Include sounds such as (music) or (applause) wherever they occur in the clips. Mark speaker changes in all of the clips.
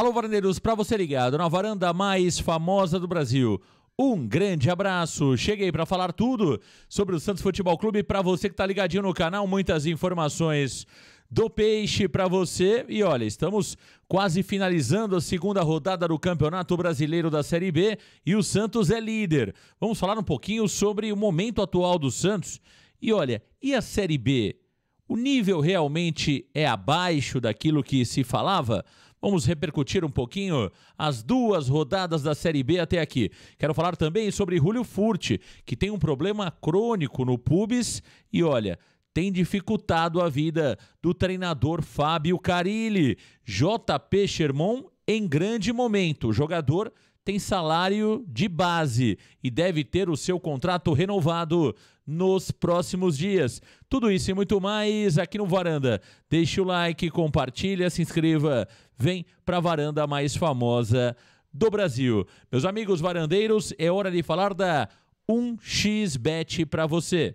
Speaker 1: Alô, varandeiros, para você ligado na varanda mais famosa do Brasil. Um grande abraço. Cheguei para falar tudo sobre o Santos Futebol Clube para você que está ligadinho no canal, muitas informações do peixe para você. E olha, estamos quase finalizando a segunda rodada do Campeonato Brasileiro da Série B e o Santos é líder. Vamos falar um pouquinho sobre o momento atual do Santos. E olha, e a Série B? O nível realmente é abaixo daquilo que se falava? Vamos repercutir um pouquinho as duas rodadas da Série B até aqui. Quero falar também sobre Julio Furti, que tem um problema crônico no pubis e olha, tem dificultado a vida do treinador Fábio Carilli. JP Sherman em grande momento. O jogador tem salário de base e deve ter o seu contrato renovado nos próximos dias. Tudo isso e muito mais aqui no Varanda. Deixe o like, compartilha, se inscreva, vem para a varanda mais famosa do Brasil. Meus amigos varandeiros, é hora de falar da 1xBet para você.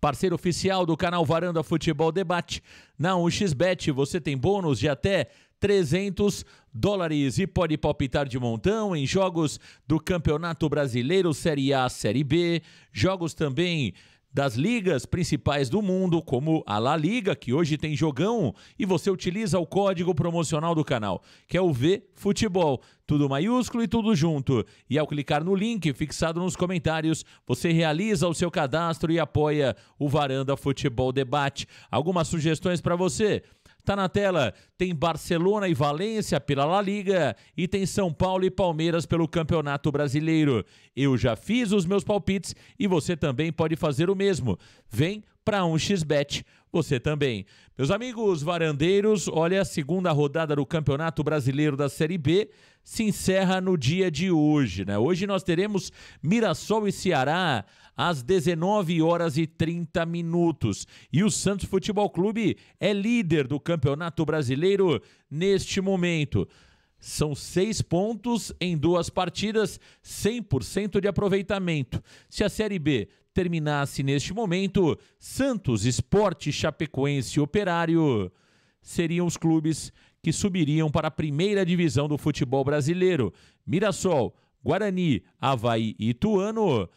Speaker 1: Parceiro oficial do canal Varanda Futebol Debate. Na 1xBet você tem bônus de até 300 dólares e pode palpitar de montão em jogos do Campeonato Brasileiro Série A, Série B, jogos também das ligas principais do mundo, como a La Liga, que hoje tem jogão, e você utiliza o código promocional do canal, que é o V Futebol, tudo maiúsculo e tudo junto. E ao clicar no link fixado nos comentários, você realiza o seu cadastro e apoia o Varanda Futebol Debate. Algumas sugestões para você? Tá na tela. Tem Barcelona e Valência pela La Liga e tem São Paulo e Palmeiras pelo Campeonato Brasileiro. Eu já fiz os meus palpites e você também pode fazer o mesmo. Vem para um xbet você também. Meus amigos varandeiros, olha a segunda rodada do Campeonato Brasileiro da Série B se encerra no dia de hoje, né? Hoje nós teremos Mirassol e Ceará às 19 horas e 30 minutos. E o Santos Futebol Clube é líder do Campeonato Brasileiro neste momento. São seis pontos em duas partidas, 100% de aproveitamento. Se a Série B terminasse neste momento, Santos, Esporte, Chapecoense e Operário seriam os clubes que subiriam para a primeira divisão do futebol brasileiro. Mirassol, Guarani, Havaí e Ituano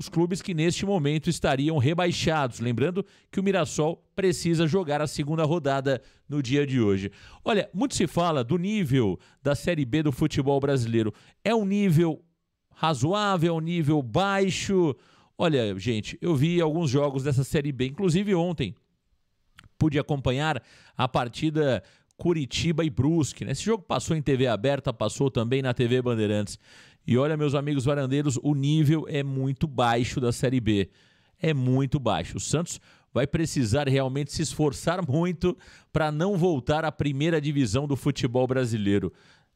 Speaker 1: os clubes que neste momento estariam rebaixados. Lembrando que o Mirassol precisa jogar a segunda rodada no dia de hoje. Olha, muito se fala do nível da Série B do futebol brasileiro. É um nível razoável, é um nível baixo. Olha, gente, eu vi alguns jogos dessa Série B, inclusive ontem. Pude acompanhar a partida Curitiba e Brusque. Né? Esse jogo passou em TV aberta, passou também na TV Bandeirantes. E olha, meus amigos varandeiros, o nível é muito baixo da Série B. É muito baixo. O Santos vai precisar realmente se esforçar (laughs) muito para não voltar à primeira divisão do futebol brasileiro.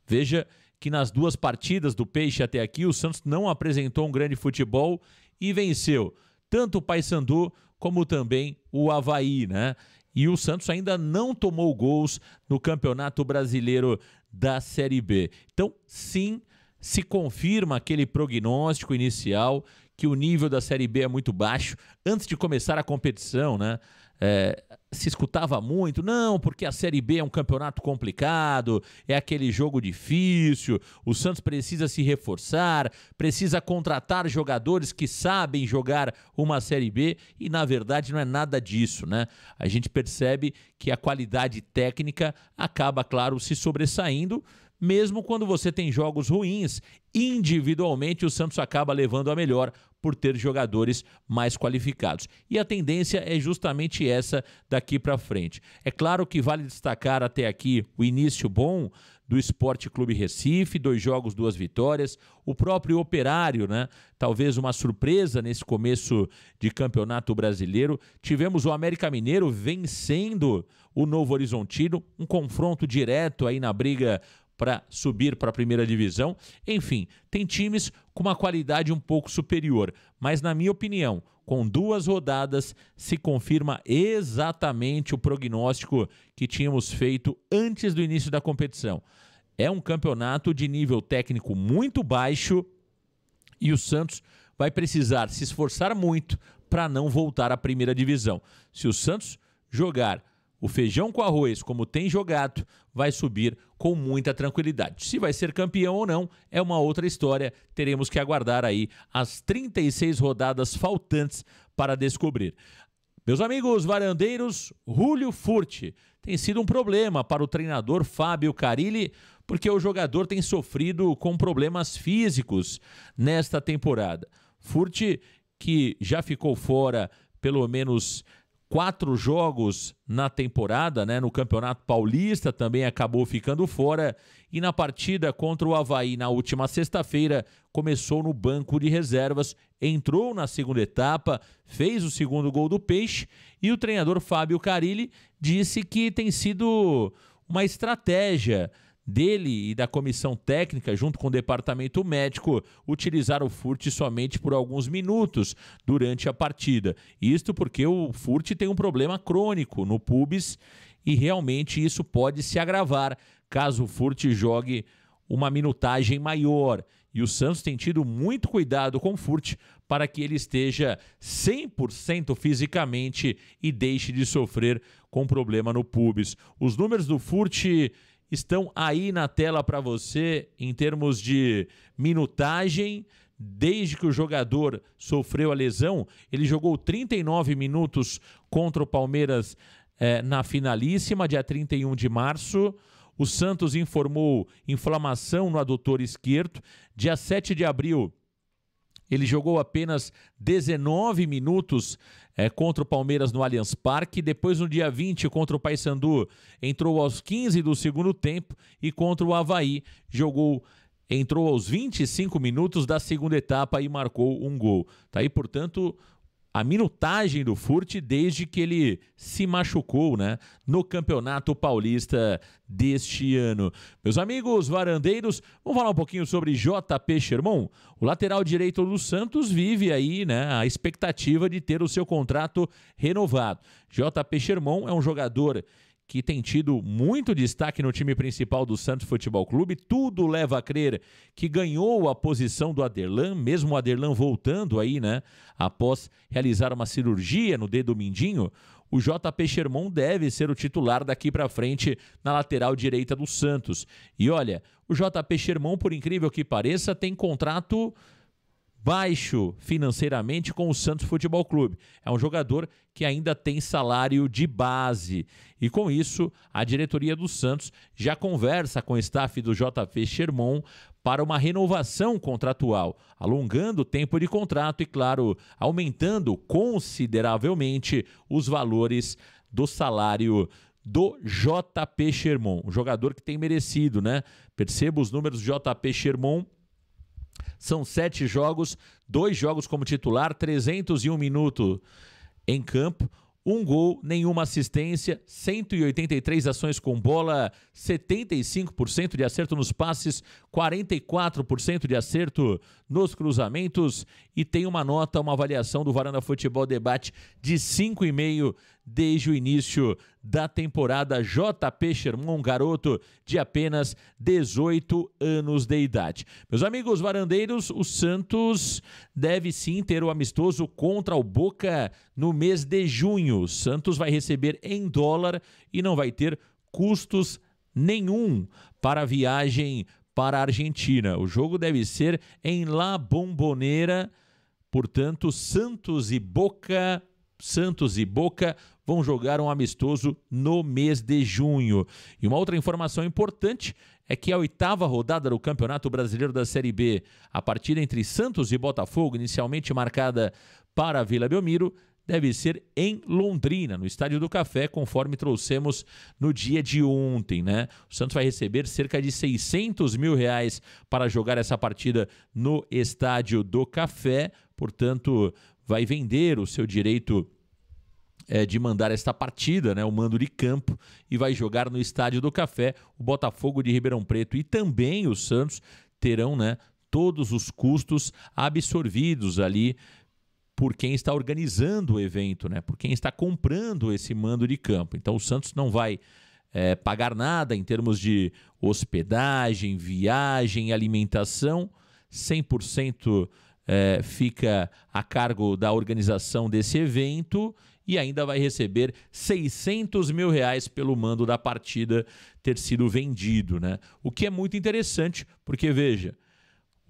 Speaker 1: Veja que nas duas partidas do Peixe até aqui, o Santos não apresentou um grande futebol e venceu tanto o Paysandu como também o Havaí, né? E o Santos ainda não tomou gols no Campeonato Brasileiro da Série B. Então, sim, se confirma aquele prognóstico inicial que o nível da Série B é muito baixo antes de começar a competição, né? É, se escutava muito, não, porque a Série B é um campeonato complicado, é aquele jogo difícil, o Santos precisa se reforçar, precisa contratar jogadores que sabem jogar uma Série B e na verdade não é nada disso, né? A gente percebe que a qualidade técnica acaba, claro, se sobressaindo mesmo quando você tem jogos ruins, individualmente o Santos acaba levando a melhor por ter jogadores mais qualificados. E a tendência é justamente essa daqui para frente. É claro que vale destacar até aqui o início bom do Esporte Clube Recife, dois jogos, duas vitórias. O próprio Operário, né? Talvez uma surpresa nesse começo de Campeonato Brasileiro. Tivemos o América Mineiro vencendo o Novo Horizontino, um confronto direto aí na briga para subir para a primeira divisão. Enfim, tem times com uma qualidade um pouco superior, mas na minha opinião, com duas rodadas se confirma exatamente o prognóstico que tínhamos feito antes do início da competição. É um campeonato de nível técnico muito baixo e o Santos vai precisar se esforçar muito para não voltar à primeira divisão. Se o Santos jogar o feijão com arroz, como tem jogado, vai subir com muita tranquilidade. Se vai ser campeão ou não é uma outra história. Teremos que aguardar aí as 36 rodadas faltantes para descobrir. Meus amigos varandeiros, Julio Furti tem sido um problema para o treinador Fábio Carilli, porque o jogador tem sofrido com problemas físicos nesta temporada. Furti, que já ficou fora pelo menos quatro jogos na temporada, né? No Campeonato Paulista também acabou ficando fora e na partida contra o Havaí na última sexta-feira começou no banco de reservas, entrou na segunda etapa, fez o segundo gol do Peixe e o treinador Fábio Carilli disse que tem sido uma estratégia dele e da comissão técnica, junto com o departamento médico, utilizaram o Furt somente por alguns minutos durante a partida. Isto porque o Furt tem um problema crônico no pubis e realmente isso pode se agravar caso o Furt jogue uma minutagem maior. E o Santos tem tido muito cuidado com o Furt para que ele esteja 100% fisicamente e deixe de sofrer com problema no pubis. Os números do Furt estão aí na tela para você em termos de minutagem. Desde que o jogador sofreu a lesão, ele jogou 39 minutos contra o Palmeiras eh, na finalíssima, dia 31 de março. O Santos informou inflamação no adutor esquerdo. Dia 7 de abril, ele jogou apenas 19 minutos é, contra o Palmeiras no Allianz Parque. Depois, no dia 20, contra o Paysandu, entrou aos 15 do segundo tempo. E contra o Havaí, jogou entrou aos 25 minutos da segunda etapa e marcou um gol. Tá aí, portanto, a minutagem do Furt desde que ele se machucou né, no Campeonato Paulista deste ano. Meus amigos varandeiros, vamos falar um pouquinho sobre JP Sherman. O lateral direito do Santos vive aí né, a expectativa de ter o seu contrato renovado. JP Sherman é um jogador que tem tido muito destaque no time principal do Santos Futebol Clube. Tudo leva a crer que ganhou a posição do Aderlan, mesmo o Aderlan voltando aí, né? Após realizar uma cirurgia no dedo mindinho, o JP Sherman deve ser o titular daqui para frente na lateral direita do Santos. E olha, o JP Sherman, por incrível que pareça, tem contrato baixo financeiramente com o Santos Futebol Clube. É um jogador que ainda tem salário de base. E com isso, a diretoria do Santos já conversa com o staff do JP Sherman para uma renovação contratual, alongando o tempo de contrato e, claro, aumentando consideravelmente os valores do salário do JP Sherman, um jogador que tem merecido, né? Perceba os números do JP Sherman são sete jogos, dois jogos como titular, 301 minutos em campo, um gol, nenhuma assistência, 183 ações com bola, 75% de acerto nos passes, 44% de acerto nos cruzamentos e tem uma nota, uma avaliação do Varanda Futebol Debate de 5,5 desde o início da temporada. JP Sherman, um garoto de apenas 18 anos de idade. Meus amigos varandeiros, o Santos deve sim ter o amistoso contra o Boca no mês de junho. O Santos vai receber em dólar e não vai ter custos nenhum para a viagem para a Argentina. O jogo deve ser em La Bombonera, portanto, Santos e Boca Santos e Boca vão jogar um amistoso no mês de junho. E uma outra informação importante é que a oitava rodada do Campeonato Brasileiro da Série B, a partida entre Santos e Botafogo, inicialmente marcada para a Vila Belmiro, deve ser em Londrina, no Estádio do Café, conforme trouxemos no dia de ontem, né? O Santos vai receber cerca de 600 mil reais para jogar essa partida no Estádio do Café, portanto, vai vender o seu direito é, de mandar esta partida, né, o mando de campo, e vai jogar no Estádio do Café. O Botafogo de Ribeirão Preto e também o Santos terão né, todos os custos absorvidos ali por quem está organizando o evento, né, por quem está comprando esse mando de campo. Então o Santos não vai é, pagar nada em termos de hospedagem, viagem, alimentação, 100% é, fica a cargo da organização desse evento e ainda vai receber 600 mil reais pelo mando da partida ter sido vendido, né? O que é muito interessante, porque veja,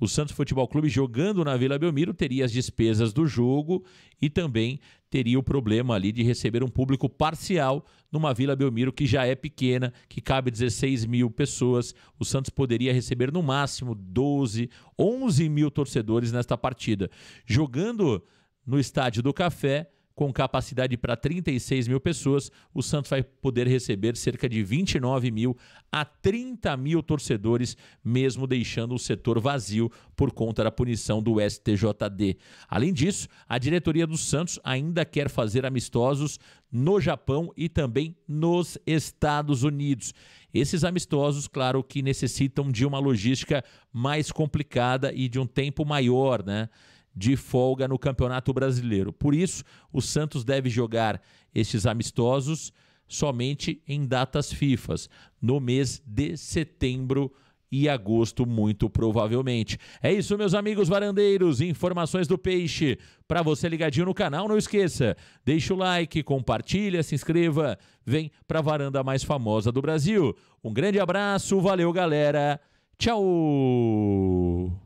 Speaker 1: o Santos Futebol Clube, jogando na Vila Belmiro, teria as despesas do jogo e também teria o problema ali de receber um público parcial numa Vila Belmiro que já é pequena, que cabe 16 mil pessoas. O Santos poderia receber no máximo 12, 11 mil torcedores nesta partida. Jogando no Estádio do Café, com capacidade para 36 mil pessoas, o Santos vai poder receber cerca de 29 mil a 30 mil torcedores, mesmo deixando o setor vazio por conta da punição do STJD. Além disso, a diretoria do Santos ainda quer fazer amistosos no Japão e também nos Estados Unidos. Esses amistosos, claro que necessitam de uma logística mais complicada e de um tempo maior, né? de folga no Campeonato Brasileiro. Por isso, o Santos deve jogar esses amistosos somente em datas FIFA, no mês de setembro e agosto, muito provavelmente. É isso, meus amigos varandeiros. Informações do peixe. Para você ligadinho no canal, não esqueça. Deixa o like, compartilha, se inscreva. Vem para a varanda mais famosa do Brasil. Um grande abraço, valeu, galera. Tchau!